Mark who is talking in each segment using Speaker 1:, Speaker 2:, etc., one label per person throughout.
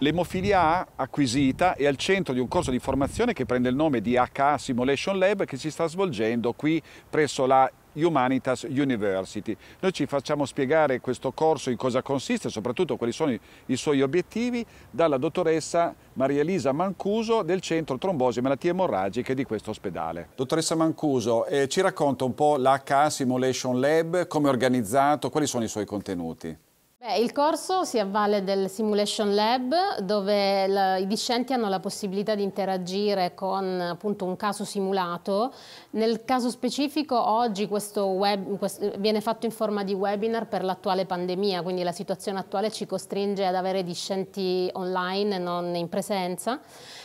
Speaker 1: L'emofilia A acquisita è al centro di un corso di formazione che prende il nome di HA Simulation Lab che si sta svolgendo qui presso la Humanitas University. Noi ci facciamo spiegare questo corso in cosa consiste, e soprattutto quali sono i, i suoi obiettivi, dalla dottoressa Maria Elisa Mancuso del Centro Trombosi e Malattie Emorragiche di questo ospedale. Dottoressa Mancuso, eh, ci racconta un po' l'HA Simulation Lab, come è organizzato, quali sono i suoi contenuti?
Speaker 2: Eh, il corso si avvale del Simulation Lab dove la, i discenti hanno la possibilità di interagire con appunto, un caso simulato. Nel caso specifico oggi questo, web, questo viene fatto in forma di webinar per l'attuale pandemia, quindi la situazione attuale ci costringe ad avere discenti online e non in presenza.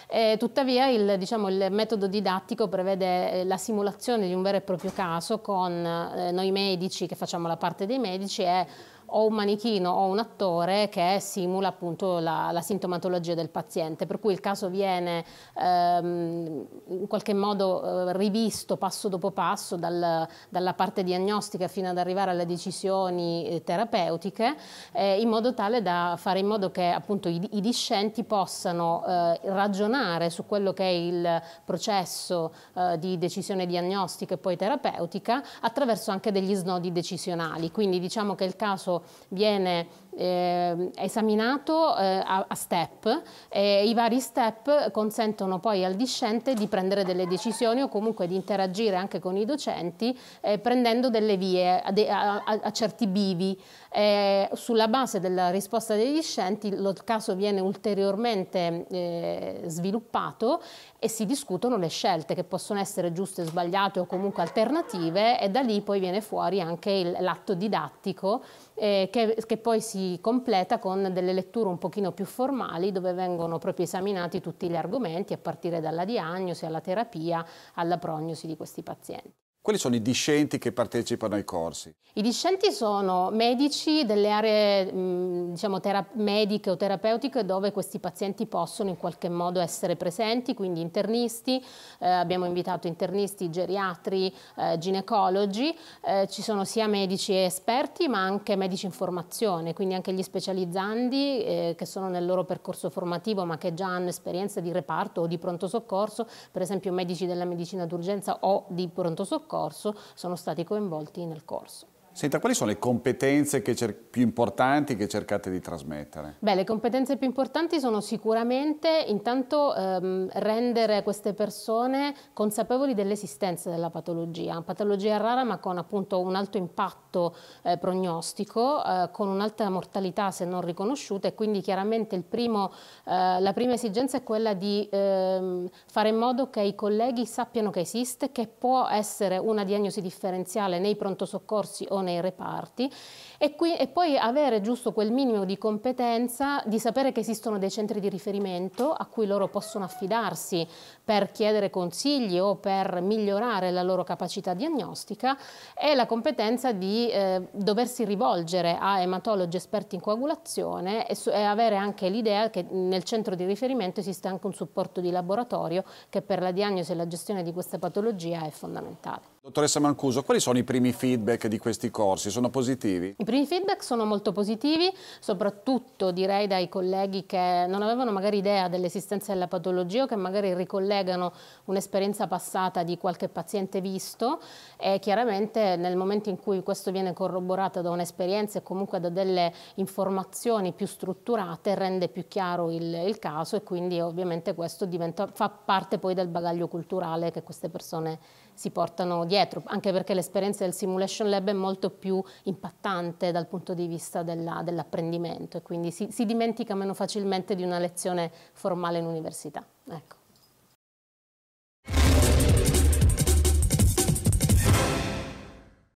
Speaker 2: E tuttavia il, diciamo, il, metodo didattico prevede eh, la simulazione di un vero e proprio caso con eh, noi medici che facciamo la parte dei medici e o un manichino o un attore che simula appunto la, la, sintomatologia del paziente, per cui il caso viene ehm, in qualche modo eh, rivisto passo dopo passo dal, dalla parte diagnostica fino ad arrivare alle decisioni eh, terapeutiche, eh, in modo tale da fare in modo che appunto i, i discenti possano eh, ragionare su quello che è il processo eh, di decisione diagnostica e poi terapeutica attraverso anche degli snodi decisionali. Quindi diciamo che il caso viene eh, esaminato eh, a, a, step e i vari step consentono poi al discente di prendere delle decisioni o comunque di interagire anche con i docenti eh, prendendo delle vie a, de, a, a certi bivi. Eh, sulla base della risposta dei discenti il caso viene ulteriormente eh, sviluppato e si discutono le scelte che possono essere giuste, sbagliate o comunque alternative e da lì poi viene fuori anche l'atto didattico eh, che, che poi si completa con delle letture un pochino più formali dove vengono proprio esaminati tutti gli argomenti a partire dalla diagnosi alla terapia alla prognosi di questi pazienti.
Speaker 1: Quali sono i discenti che partecipano ai corsi?
Speaker 2: I discenti sono medici delle aree mm, diciamo, mediche o terapeutiche dove questi pazienti possono in qualche modo essere presenti, quindi internisti, eh, abbiamo invitato internisti, geriatri, eh, ginecologi, eh, ci sono sia medici esperti ma anche medici in formazione, quindi anche gli specializzandi eh, che sono nel loro percorso formativo ma che già hanno esperienza di reparto o di pronto soccorso, per esempio medici della medicina d'urgenza o di pronto soccorso corso sono stati coinvolti nel corso.
Speaker 1: Senta, quali sono le competenze più importanti che cercate di trasmettere?
Speaker 2: Beh, le competenze più importanti sono sicuramente intanto ehm, rendere queste persone consapevoli dell'esistenza della patologia, patologia rara ma con appunto un alto impatto eh, prognostico, eh, con un'alta mortalità se non riconosciuta e quindi chiaramente primo, eh, la prima esigenza è quella di ehm, fare in modo che i colleghi sappiano che esiste, che può essere una diagnosi differenziale nei pronto soccorsi o nei reparti e, qui, e, poi avere giusto quel minimo di competenza di sapere che esistono dei centri di riferimento a cui loro possono affidarsi per chiedere consigli o per migliorare la loro capacità diagnostica e la competenza di eh, doversi rivolgere a ematologi esperti in coagulazione e, e avere anche l'idea che nel centro di riferimento esiste anche un supporto di laboratorio che per la diagnosi e la gestione di questa patologia è fondamentale.
Speaker 1: Dottoressa Mancuso, quali sono i primi feedback di questi corsi? Sono positivi? I
Speaker 2: primi feedback sono molto positivi, soprattutto direi dai colleghi che non avevano magari idea dell'esistenza della patologia o che magari ricollegano un'esperienza passata di qualche paziente visto e chiaramente nel momento in cui questo viene corroborato da un'esperienza e comunque da delle informazioni più strutturate rende più chiaro il, il caso e quindi ovviamente questo diventa, fa parte poi del bagaglio culturale che queste persone si portano dietro, anche perché l'esperienza del Simulation Lab è molto molto più impattante dal punto di vista dell'apprendimento e quindi si, si, dimentica meno facilmente di una lezione formale in università. Ecco.